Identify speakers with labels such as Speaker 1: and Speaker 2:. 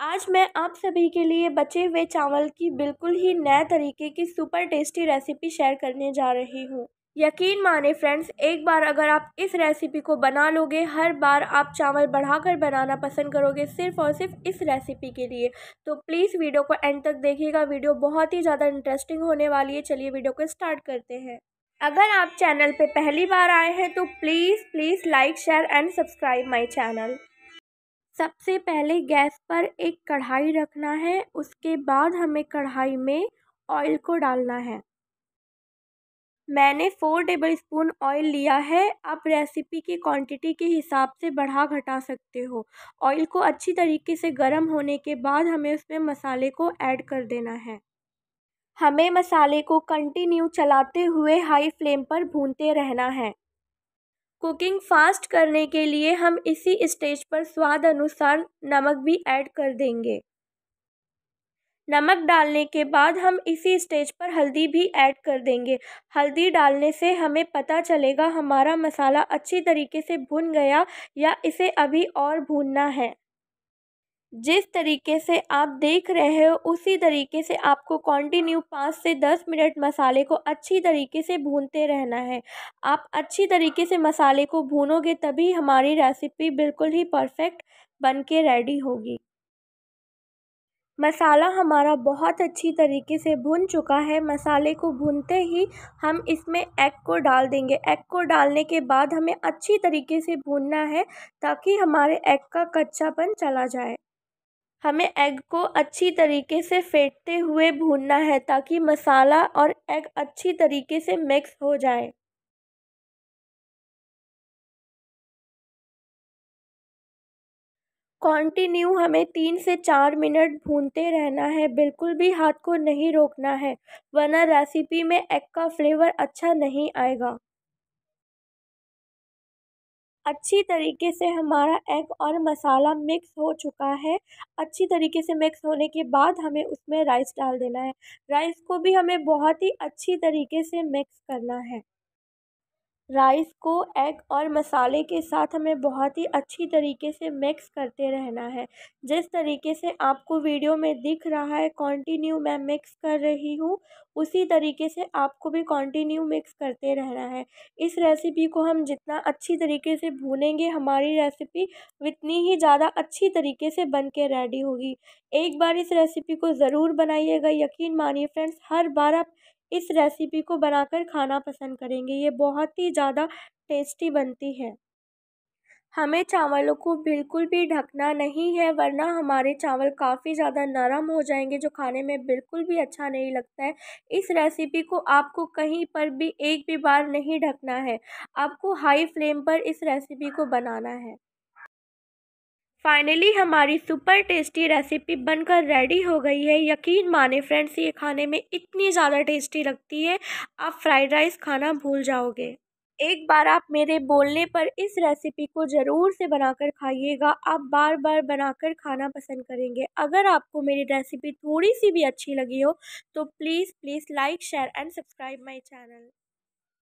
Speaker 1: आज मैं आप सभी के लिए बचे हुए चावल की बिल्कुल ही नए तरीके की सुपर टेस्टी रेसिपी शेयर करने जा रही हूँ यकीन माने फ्रेंड्स एक बार अगर आप इस रेसिपी को बना लोगे हर बार आप चावल बढ़ाकर बनाना पसंद करोगे सिर्फ और सिर्फ इस रेसिपी के लिए तो प्लीज़ वीडियो को एंड तक देखिएगा वीडियो बहुत ही ज़्यादा इंटरेस्टिंग होने वाली है चलिए वीडियो को स्टार्ट करते हैं अगर आप चैनल पे पहली बार आए हैं तो please please like share and subscribe my channel सबसे पहले गैस पर एक कढ़ाई रखना है उसके बाद हमें कढ़ाई में ऑयल को डालना है मैंने फ़ोर टेबल स्पून ऑयल लिया है आप रेसिपी की क्वांटिटी के हिसाब से बढ़ा घटा सकते हो ऑयल को अच्छी तरीके से गर्म होने के बाद हमें उसमें मसाले को ऐड कर देना है हमें मसाले को कंटिन्यू चलाते हुए हाई फ्लेम पर भूनते रहना है कुकिंग फास्ट करने के लिए हम इसी स्टेज पर स्वाद अनुसार नमक भी ऐड कर देंगे नमक डालने के बाद हम इसी स्टेज पर हल्दी भी ऐड कर देंगे हल्दी डालने से हमें पता चलेगा हमारा मसाला अच्छी तरीके से भुन गया या इसे अभी और भूनना है जिस तरीके से आप देख रहे हो उसी तरीके से आपको कंटिन्यू पाँच से दस मिनट मसाले को अच्छी तरीके से भूनते रहना है आप अच्छी तरीके से मसाले को भूनोगे तभी हमारी रेसिपी बिल्कुल ही परफेक्ट बन के रेडी होगी मसाला हमारा बहुत अच्छी तरीके से भुन चुका है मसाले को भुनते ही हम इसमें एग को डाल देंगे एग को डालने के बाद हमें अच्छी तरीके से भूनना है ताकि हमारे एग का कच्चापन चला जाए हमें एग को अच्छी तरीके से फेंटते हुए भूनना है ताकि मसाला और एग अच्छी तरीके से मिक्स हो जाए कॉन्टिन्यू हमें तीन से चार मिनट भूनते रहना है बिल्कुल भी हाथ को नहीं रोकना है वरना रेसिपी में एग का फ्लेवर अच्छा नहीं आएगा अच्छी तरीके से हमारा एग और मसाला मिक्स हो चुका है अच्छी तरीके से मिक्स होने के बाद हमें उसमें राइस डाल देना है राइस को भी हमें बहुत ही अच्छी तरीके से मिक्स करना है राइस को एग और मसाले के साथ हमें बहुत ही अच्छी तरीके से मिक्स करते रहना है जिस तरीके से आपको वीडियो में दिख रहा है कंटिन्यू मैं मिक्स कर रही हूँ उसी तरीके से आपको भी कंटिन्यू मिक्स करते रहना है इस रेसिपी को हम जितना अच्छी तरीके से भूनेंगे हमारी रेसिपी उतनी ही ज़्यादा अच्छी तरीके से बन के रेडी होगी एक बार इस रेसिपी को ज़रूर बनाइएगा यकीन मानिए फ्रेंड्स हर बार आप इस रेसिपी को बनाकर खाना पसंद करेंगे ये बहुत ही ज़्यादा टेस्टी बनती है हमें चावलों को बिल्कुल भी ढकना नहीं है वरना हमारे चावल काफ़ी ज़्यादा नरम हो जाएंगे जो खाने में बिल्कुल भी अच्छा नहीं लगता है इस रेसिपी को आपको कहीं पर भी एक भी बार नहीं ढकना है आपको हाई फ्लेम पर इस रेसिपी को बनाना है फाइनली हमारी सुपर टेस्टी रेसिपी बनकर रेडी हो गई है यकीन माने फ्रेंड्स ये खाने में इतनी ज़्यादा टेस्टी लगती है आप फ्राइड राइस खाना भूल जाओगे एक बार आप मेरे बोलने पर इस रेसिपी को ज़रूर से बनाकर खाइएगा आप बार बार बनाकर खाना पसंद करेंगे अगर आपको मेरी रेसिपी थोड़ी सी भी अच्छी लगी हो तो please please like share and subscribe my channel